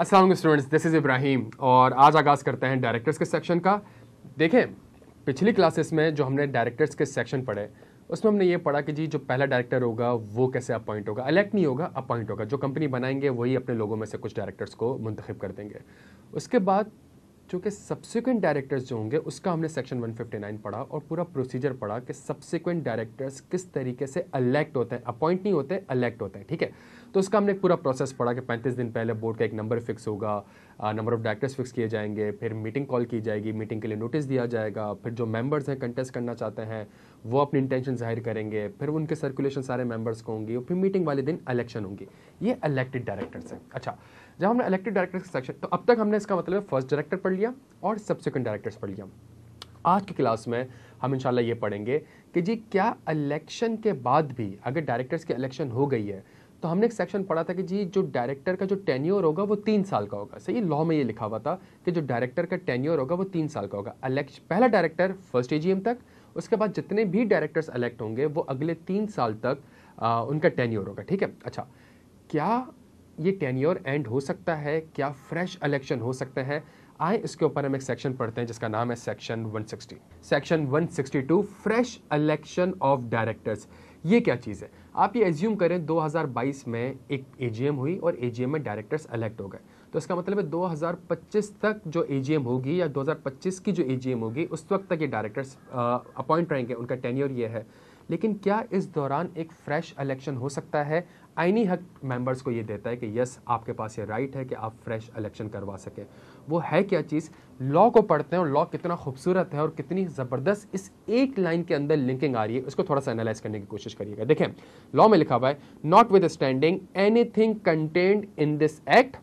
Aslam students this is Ibrahim और आज आगाज़ करते हैं डायरेक्टर्स के सेक्शन का देखें पिछली क्लासेस में जो हमने डायरेक्टर्स के सेक्शन पढ़े उसमें हमने ये पढ़ा कि जी जो पहला डायरेक्टर होगा वो कैसे अपॉइंट होगा अलेक्ट नहीं होगा अपॉइंट होगा जो कंपनी बनाएंगे वही अपने लोगों में से कुछ डायरेक्टर्स को मंतखब कर देंगे उसके बाद चूँकि सब्सिक्वेंट डायरेक्टर्स जो होंगे उसका हमने सेक्शन 159 पढ़ा और पूरा प्रोसीजर पढ़ा कि सब्सिक्वेंट डायरेक्टर्स किस तरीके से अलेक्ट होते हैं अपॉइंट नहीं होते अलेक्ट होते हैं ठीक है तो उसका हमने पूरा प्रोसेस पढ़ा कि पैंतीस दिन पहले बोर्ड का एक नंबर फिक्स होगा नंबर ऑफ डायरेक्टर्स फिक्स किए जाएंगे फिर मीटिंग कॉल की जाएगी मीटिंग के लिए नोटिस दिया जाएगा फिर जो मेम्बर्स हैं कंटेस्ट करना चाहते हैं वो अपनी इंटेंशन जाहिर करेंगे फिर उनके सर्कुलेशन सारे मेंबर्स को होंगी फिर मीटिंग वाले दिन इलेक्शन होंगे ये इलेक्टेड डायरेक्टर्स हैं अच्छा जब हमने इलेक्टेड डायरेक्टर्स का सेक्शन तो अब तक हमने इसका मतलब फर्स्ट डायरेक्टर पढ़ लिया और सबसेकेंड डायरेक्टर्स पढ़ लिया आज की क्लास में हम इंशाल्लाह ये पढ़ेंगे कि जी क्या इलेक्शन के बाद भी अगर डायरेक्टर्स की इलेक्शन हो गई है तो हमने एक सेक्शन पढ़ा था कि जी जो डायरेक्टर का जो टेन्योर होगा वो तीन साल का होगा सही लॉ में ये लिखा हुआ था कि जो डायरेक्टर का टेन्योर होगा वो तीन साल का होगा इलेक्शन पहला डायरेक्टर फर्स्ट एजीएम तक उसके बाद जितने भी डायरेक्टर्स इलेक्ट होंगे वो अगले तीन साल तक आ, उनका टेन्योर होगा ठीक है अच्छा क्या ये टेन्योर एंड हो सकता है क्या फ्रेश इलेक्शन हो सकते हैं आए इसके ऊपर हम एक सेक्शन पढ़ते हैं जिसका नाम है section 160 section 162 fresh election of directors ये क्या चीज़ है आप ये एज्यूम करें 2022 में एक एजीएम हुई और एजीएम में डायरेक्टर्स इलेक्ट हो गए तो इसका मतलब है 2025 तक जो एजीएम होगी या 2025 की जो एजीएम होगी उस वक्त तक ये डायरेक्टर्स अपॉइंट रहेंगे उनका टेन्योर ये है लेकिन क्या इस दौरान एक फ्रेश इलेक्शन हो सकता है आइनी हक मेंबर्स को ये देता है कि यस आपके पास ये राइट है कि आप फ्रेश इलेक्शन करवा सकें वो है क्या चीज़ लॉ को पढ़ते हैं और लॉ कितना खूबसूरत है और कितनी ज़बरदस्त इस एक लाइन के अंदर लिंकिंग आ रही है उसको थोड़ा सा एनालाइज करने की कोशिश करिएगा देखें लॉ में लिखा हुआ है notwithstanding anything contained in this act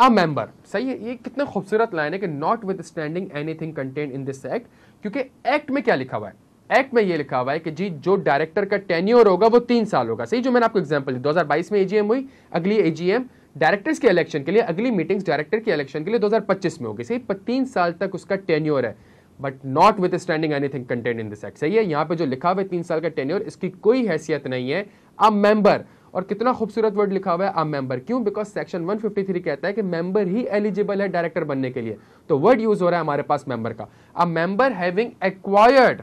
a member सही है ये कितने खूबसूरत लाइन है कि notwithstanding anything contained in this act क्योंकि एक्ट में क्या लिखा हुआ है एक्ट में ये लिखा हुआ है कि जी जो डायरेक्टर का टेन्योर होगा वो तीन साल होगा सही जो मैंने आपको एग्जाम्पल दो हजार बाईस में एजीएम हुई अगली एजीएम डायरेक्टर्स के इलेक्शन के लिए अगली मीटिंग्स डायरेक्टर के इलेक्शन के लिए 2025 में होगी सही तीन साल तक उसका टेन्योर है but notwithstanding anything contained in this act सही है यहाँ पे जो लिखा हुआ है तीन साल का टेन्योर इसकी कोई हैसियत नहीं है अ मेंबर और कितना खूबसूरत वर्ड लिखा हुआ है आ मेंबर क्यों बिकॉज सेक्शन 153 कहता है कि मेंबर ही एलिजिबल है डायरेक्टर बनने के लिए तो वर्ड यूज हो रहा है हमारे पास मेंबर का a member having acquired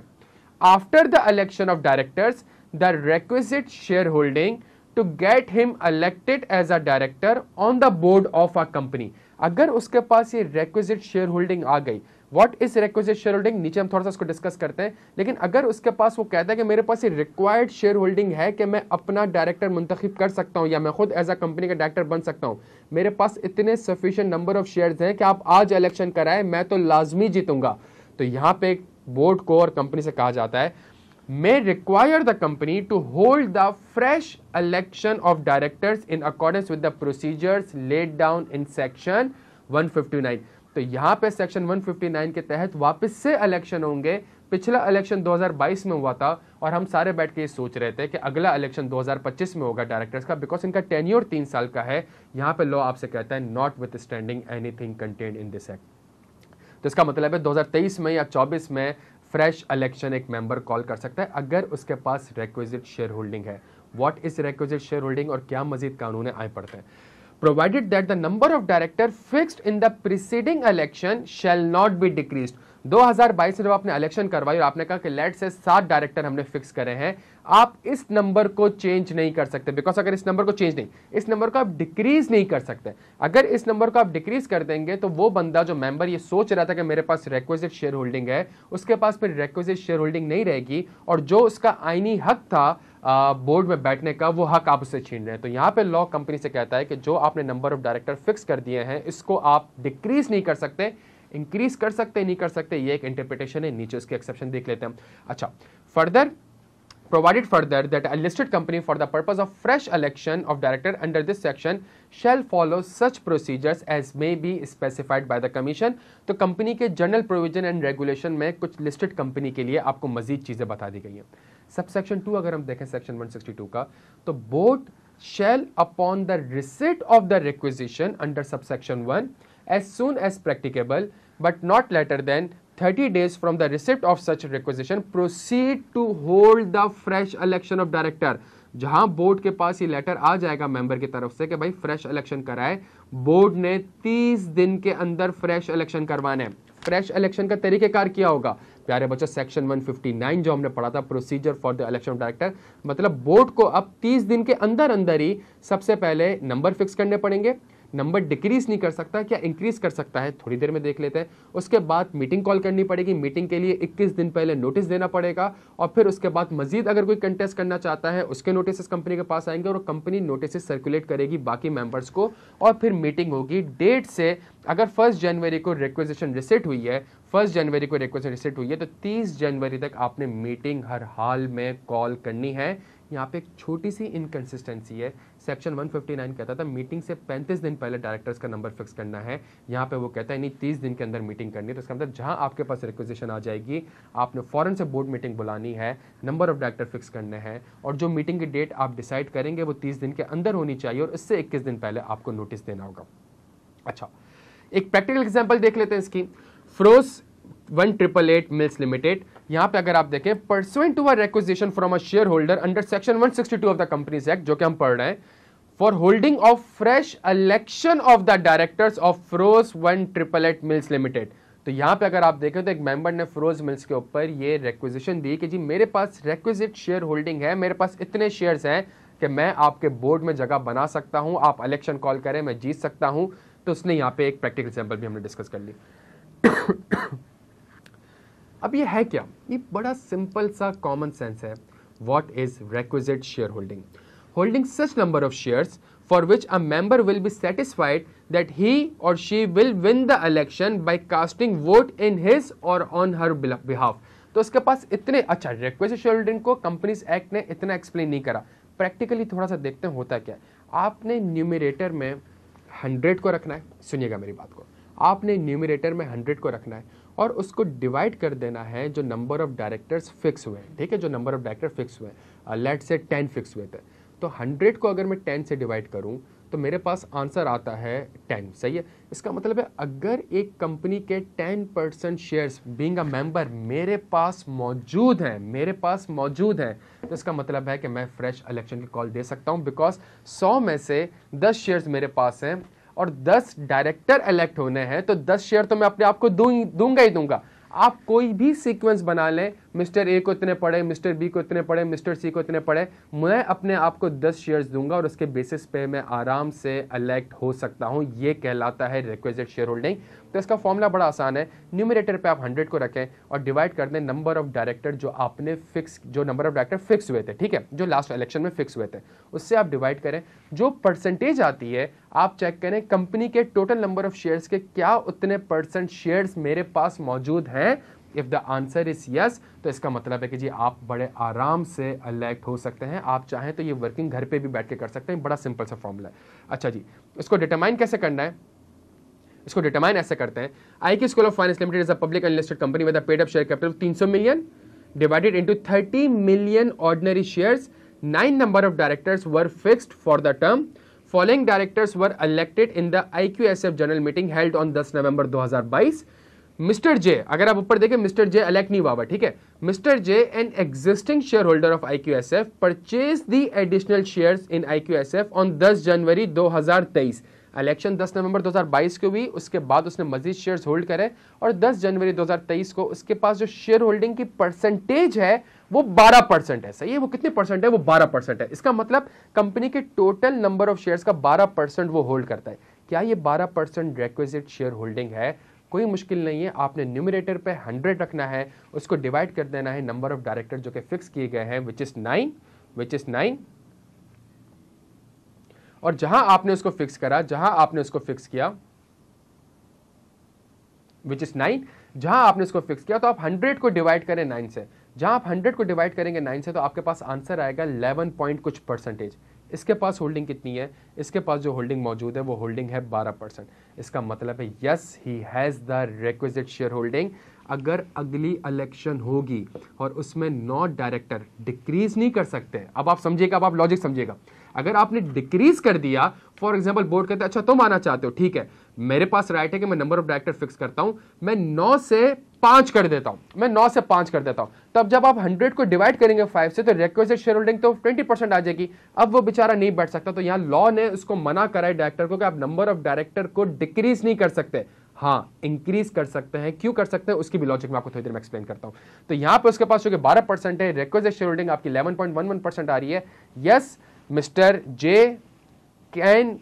after the election of directors the requisite share holding to get him elected as a director on the board of a company अगर उसके पास ये रेक्विजिट शेयर होल्डिंग आ गई what is request share holding नीचे हम थोड़ा सा उसको डिस्कस करते हैं लेकिन अगर उसके पास वो कहता है कि मेरे पास ये रिक्वायर्ड शेयर होल्डिंग है कि मैं अपना डायरेक्टर मुंतखब कर सकता हूँ या मैं खुद एज अ कंपनी का डायरेक्टर बन सकता हूँ मेरे पास इतने सफिशियंट नंबर ऑफ शेयर हैं कि आप आज इलेक्शन कराएं मैं तो लाजमी जीतूंगा तो यहाँ पे बोर्ड को और कंपनी से कहा जाता है may require the company to hold the fresh election of directors in accordance procedures the down in section one fifty nine तो यहाँ पे सेक्शन 159 के तहत वापस से इलेक्शन होंगे पिछला इलेक्शन 2022 में हुआ था और हम सारे बैठ के ये सोच रहे थे कि अगला इलेक्शन 2025 में होगा डायरेक्टर्स का बिकॉज इनका टेन्योर तीन साल का है यहाँ पे लॉ आपसे कहता है notwithstanding anything contained in this act तो इसका मतलब है 2023 में या 24 में फ्रेश इलेक्शन एक मेंबर कॉल कर सकता है अगर उसके पास रिक्विजिट शेयर होल्डिंग है what is requisite share holding और क्या मजीद कानून आए पड़ते हैं provided that the number of director fixed in the preceding election shall not be decreased 2022 में जब आपने इलेक्शन करवाई और आपने कहा कि लेट से सात डायरेक्टर हमने फिक्स करे हैं आप इस नंबर को चेंज नहीं कर सकते बिकॉज अगर इस नंबर को चेंज नहीं इस नंबर को आप डिक्रीज नहीं कर सकते अगर इस नंबर को आप डिक्रीज कर देंगे तो वो बंदा जो मेंबर ये सोच रहा था कि मेरे पास रेक्विजिट शेयर होल्डिंग है उसके पास फिर रेक्विजिट शेयर होल्डिंग नहीं रहेगी और जो उसका आईनी हक था बोर्ड में बैठने का वो हक आप उसे छीन रहे हैं तो यहाँ पे लॉ कंपनी से कहता है कि जो आपने नंबर ऑफ डायरेक्टर फिक्स कर दिए हैं इसको आप डिक्रीज नहीं कर सकते इंक्रीज कर सकते नहीं कर सकते ये एक इंटरप्रिटेशन है नीचे उसके एक्सेप्शन देख लेते हैं अच्छा further provided further that a listed company for the purpose of fresh election of director under this section shall follow such procedures as may be specified by the commission तो company के general provision and regulation में कुछ listed company के लिए आपको मजीद चीज़ें बता दी गई हैं सब सेक्शन टू अगर हम देखें सेक्शन 162 का तो board shall upon the receipt of the requisition under sub section one as soon as practicable but not later than 30 days from the receipt of such requisition proceed to hold the fresh election of director जहां board के पास ये letter आ जाएगा member की तरफ से कि भाई फ्रेश इलेक्शन कराए बोर्ड ने 30 दिन के अंदर फ्रेश इलेक्शन करवाने फ्रेश इलेक्शन का तरीके कार किया होगा प्यारे बच्चों सेक्शन 159 जो हमने पढ़ा था procedure for the election of director मतलब बोर्ड को अब 30 दिन के अंदर अंदर ही सबसे पहले नंबर फिक्स करने पड़ेंगे नंबर डिक्रीज नहीं कर सकता क्या इंक्रीज कर सकता है थोड़ी देर में देख लेते हैं उसके बाद मीटिंग कॉल करनी पड़ेगी मीटिंग के लिए 21 दिन पहले नोटिस देना पड़ेगा और फिर उसके बाद मजीद अगर कोई कंटेस्ट करना चाहता है उसके नोटिस कंपनी के पास आएंगे और कंपनी नोटिस सर्कुलेट करेगी बाकी मेम्बर्स को और फिर मीटिंग होगी डेट से अगर फर्स्ट जनवरी को रिक्वेजेशन रिसेट हुई है फर्स्ट जनवरी को रिक्वेजेशन रिसेट हुई है तो तीस जनवरी तक आपने मीटिंग हर हाल में कॉल करनी है यहाँ पे एक छोटी सी इनकन्सिस्टेंसी है सेक्शन 159 कहता था मीटिंग से 35 दिन पहले डायरेक्टर्स का नंबर फिक्स करना है यहाँ पे वो कहता है नहीं 30 दिन के अंदर मीटिंग करनी है तो इसका मतलब जहाँ आपके पास रिक्वेजिशन आ जाएगी आपने फॉरन से बोर्ड मीटिंग बुलानी है नंबर ऑफ डायरेक्टर फिक्स करने हैं और जो मीटिंग की डेट आप डिसाइड करेंगे वो तीस दिन के अंदर होनी चाहिए और इससे इक्कीस दिन पहले आपको नोटिस देना होगा अच्छा एक प्रैक्टिकल एग्जाम्पल देख लेते हैं इसकी Frost one triple eight mills limited यहां पे अगर आप देखें pursuant to our requisition from a share holder under section 162 of the companies act जो कि हम पढ़ रहे हैं for holding of fresh election of the directors of Frost one triple eight mills limited तो यहां पे अगर आप देखें तो एक मेंबर ने फ्रोज मिल्स के ऊपर ये रिक्वेजिशन दी कि जी मेरे पास रिक्विजिट शेयर होल्डिंग है मेरे पास इतने शेयर हैं कि मैं आपके बोर्ड में जगह बना सकता हूं आप इलेक्शन कॉल करें मैं जीत सकता हूं तो उसने यहां पे एक प्रैक्टिकल एग्जाम्पल भी हमने डिस्कस कर ली अब ये है क्या ये बड़ा सिंपल सा कॉमन सेंस है what is requisite share holding holding such number of shares for which a member will be satisfied that he or she will win the election by casting vote in his or on her behalf तो उसके पास इतने अच्छा request holding को companies act ने इतना explain नहीं करा प्रैक्टिकली थोड़ा सा देखते हैं होता क्या आपने न्यूमिरेटर में हंड्रेड को रखना है सुनिएगा मेरी बात को आपने न्यूमिरेटर में हंड्रेड को रखना है और उसको डिवाइड कर देना है जो नंबर ऑफ डायरेक्टर्स फिक्स हुए हैं ठीक है जो नंबर ऑफ डायरेक्टर फिक्स हुए हैं लेट से टेन फिक्स हुए थे तो हंड्रेड को अगर मैं टेन से डिवाइड करूँ तो मेरे पास आंसर आता है टेन सही है इसका मतलब है अगर एक कंपनी के ten percent shares being a member मेरे पास मौजूद हैं मेरे पास मौजूद हैं तो इसका मतलब है कि मैं फ्रेश इलेक्शन की कॉल दे सकता हूं बिकॉज सौ में से दस शेयर्स मेरे पास हैं और 10 डायरेक्टर इलेक्ट होने हैं तो 10 शेयर तो मैं अपने आप को दूंगा ही दूंगा आप कोई भी सीक्वेंस बना लें मिस्टर ए को इतने पढ़े मिस्टर बी को इतने पढ़े मिस्टर सी को इतने पढ़े मैं अपने आप को दस शेयर्स दूंगा और उसके बेसिस पे मैं आराम से अलेक्ट हो सकता हूँ ये कहलाता है रिक्वेस्टेड शेयर होल्डिंग तो इसका फॉर्मूला बड़ा आसान है न्यूमिनेटर पे आप हंड्रेड को रखें और डिवाइड कर दें नंबर ऑफ डायरेक्टर जो आपने फिक्स जो नंबर ऑफ डायरेक्टर फिक्स हुए थे ठीक है जो लास्ट इलेक्शन में फिक्स हुए थे उससे आप डिवाइड करें जो परसेंटेज आती है आप चेक करें कंपनी के टोटल नंबर ऑफ शेयर्स के क्या उतने परसेंट शेयर्स मेरे पास मौजूद हैं if the answer is yes तो इसका मतलब है कि जी आप बड़े आराम से अलेक्ट हो सकते हैं आप चाहें तो ये वर्किंग घर पे भी बैठ के कर सकते हैं बड़ा सिंपल सा फॉर्मूला है अच्छा जी इसको डिटरमाइन कैसे करना है इसको डिटरमाइन ऐसे करते हैं I Q school of finance limited is a public unlisted company with paid up share capital तीन सौ million divided into thirty million ordinary shares nine number of directors were fixed for the term. Following directors were as of general meeting held on दस नवंबर 10 हजार 2022. Mister J अगर आप ऊपर देखें mister J अलेक्ट नहीं हुआ ठीक है mister J N existing share holder of I Q S F purchase the additional share in I Q S F on दस जनवरी दो हजार तेईस इलेक्शन 10 नवंबर 2022 को हुई उसके बाद उसने मजीद शेयर्स होल्ड करे और 10 जनवरी 2023 को उसके पास जो शेयर होल्डिंग की परसेंटेज है वो 12 परसेंट है सही है वो कितने परसेंट है वो 12 परसेंट है इसका मतलब कंपनी के टोटल नंबर ऑफ शेयर्स का 12 परसेंट वो होल्ड करता है क्या ये 12 परसेंट रेक्विजिट शेयर होल्डिंग है कोई मुश्किल नहीं है आपने न्यूमिनेटर पे हंड्रेड रखना है उसको डिवाइड कर देना है नंबर ऑफ डायरेक्टर जो कि फिक्स किए गए हैं which is nine which is nine और जहां आपने उसको फिक्स करा जहां आपने उसको फिक्स किया विच इज़ नाइन जहां आपने उसको फिक्स किया तो आप हंड्रेड को डिवाइड करें नाइन से जहां आप हंड्रेड को डिवाइड करेंगे नाइन से तो आपके पास आंसर आएगा इलेवन पॉइंट कुछ परसेंटेज इसके पास होल्डिंग कितनी है इसके पास जो होल्डिंग मौजूद है वो होल्डिंग है 12 परसेंट इसका मतलब है yes he has the requisite share holding अगर अगली इलेक्शन होगी और उसमें नॉट डायरेक्टर डिक्रीज नहीं कर सकते अब आप समझिएगा अब आप लॉजिक समझिएगा अगर आपने डिक्रीज कर दिया फॉर एग्जाम्पल बोर्ड कहते हैं अच्छा तुम आना चाहते हो ठीक है मेरे पास राइट है कि मैं नंबर ऑफ डायरेक्टर फिक्स करता हूं मैं नौ से पांच कर देता हूं मैं नौ से पांच कर देता हूं तब जब आप हंड्रेड को डिवाइड करेंगे फाइव से तो रिक्वेस्टेड शेयर होल्डिंग तो ट्वेंटी परसेंट आ जाएगी अब वो बेचारा नहीं बैठ सकता तो यहां लॉ ने उसको मना करा है डायरेक्टर को कि आप नंबर ऑफ डायरेक्टर को डिक्रीज नहीं कर सकते हाँ इंक्रीज कर सकते हैं क्यों कर सकते हैं उसकी भी लॉजिक मैं आपको थोड़ी देर में एक्सप्लेन करता हूं तो यहां पर उसके पास जो कि बारह परसेंट है रिक्वेस्टेड शेयर होल्डिंग आपकी eleven point one one percent आ रही है yes mister J can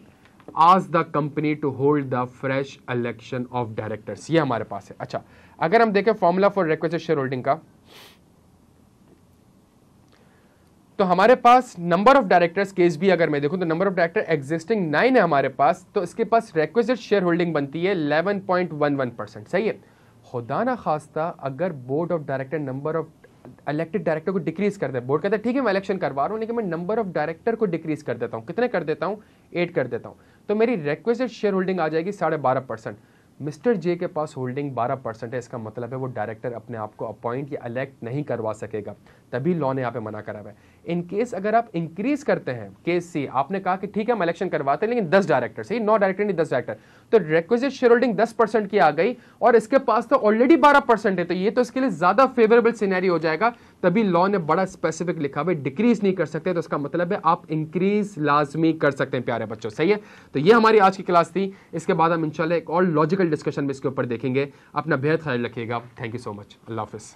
ask the company to hold the fresh election of directors ये हमारे पास है अच्छा अगर हम देखें formula for requested share holding का तो हमारे पास नंबर ऑफ डायरेक्टर्स केस भी अगर मैं देखूं तो number of director existing nine है हमारे पास तो इसके पास रिक्वेस्टेड शेयर होल्डिंग बनती है eleven point one one percent सही है खुदा ना खास्ता अगर board of director number of elected director को डिक्रीज कर दे बोर्ड कहता है ठीक है मैं इलेक्शन करवा रहा हूँ लेकिन मैं नंबर ऑफ डायरेक्टर को डिक्रीज कर देता हूँ कितने कर देता हूँ एट कर देता हूँ तो मेरी रिक्वेस्टेड शेयर होल्डिंग आ जाएगी साढ़े बारह परसेंट मिस्टर जे के पास होल्डिंग बारह परसेंट है इसका मतलब है वो डायरेक्टर अपने आप को अपॉइंट या इलेक्ट नहीं करवा सकेगा तभी लॉ ने यहाँ पे मना करा हुआ है इन केस अगर आप इंक्रीज करते हैं केस सी आपने कहा कि ठीक है हम इलेक्शन करवाते हैं लेकिन दस डायरेक्टर सही नौ डायरेक्टर नहीं दस डायरेक्टर तो रिक्वेजिट शेयर होल्डिंग दस परसेंट की आ गई और इसके पास तो ऑलरेडी बारह परसेंट है तो ये तो इसके लिए ज्यादा फेवरेबल सीनरी हो जाएगा तभी लॉ ने बड़ा स्पेसिफिक लिखा भाई डिक्रीज नहीं कर सकते तो इसका मतलब है आप इंक्रीज लाजमी कर सकते हैं प्यारे बच्चों सही है तो ये हमारी आज की क्लास थी इसके बाद हम इंशाल्लाह एक और लॉजिकल डिस्कशन में इसके ऊपर देखेंगे अपना बेहद ख्याल रखिएगा थैंक यू सो मच अल्लाह हाफिज़